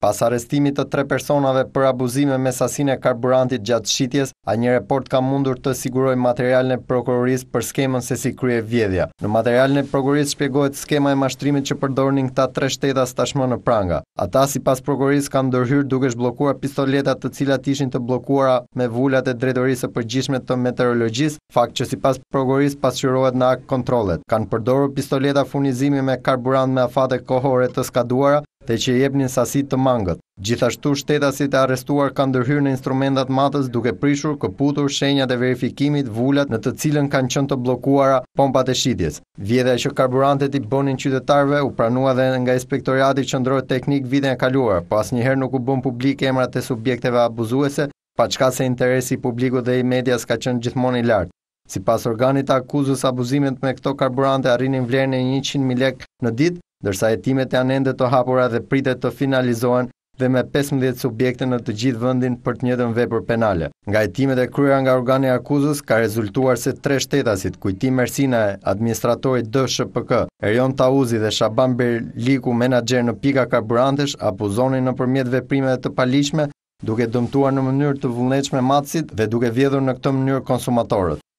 Pas arestimit të tre personave për abuzime me sasine karburantit gjatë shqitjes, a një report ka mundur të siguroj material në prokuroris për skemën se si krye vjedhja. Në material në prokuroris shpjegohet skema e mashtrimit që përdornin këta tre shteta stashmë në pranga. Ata si pas prokuroris kanë dërhyrë duke shblokuar pistoletat të cilat ishin të blokuara me vullat e drejtorisë përgjishme të meteorologjisë, fakt që si pas prokuroris pasqyrohet në akë kontrolet. Kanë përdoru pistoleta funizimi me karburant me afate kohore të skaduara, dhe që jepnin sasit të mangët. Gjithashtu shtetasit e arrestuar kanë dërhyrë në instrumentat matës duke prishur, këputur, shenjat e verifikimit, vullat në të cilën kanë qënë të blokuara pompat e shqitjes. Vjede e që karburantet i bonin qytetarve u pranua dhe nga inspektoriati që ndrojë teknik vitën e kaluar, pas njëherë nuk u bën publik emrat e subjekteve abuzuese, pa qka se interesi publiku dhe i medias ka qënë gjithmonë i lartë. Si pas organit akuzës abuzimet me këto karburante arrinin vlerën e 100.000 lek në ditë, ndërsa hetimet janë ende të hapura dhe pritet të finalizohen dhe me 15 subjekte në të gjithë vendin për të njëjtën vepër penale. Nga hetimet e kryera nga organi i akuzës ka rezultuar se tre shtetasit, Kujti Mersina, administratori DSHPK, Erjon Tauzi dhe Shaban Berliku, menaxher në pika karburantesh, apuzonin nëpërmjet veprimeve të paligjshme duke dëmtuar në mënyrë të vullnetshme matësit dhe duke vjedhur në këtë mënyrë konsumatorët.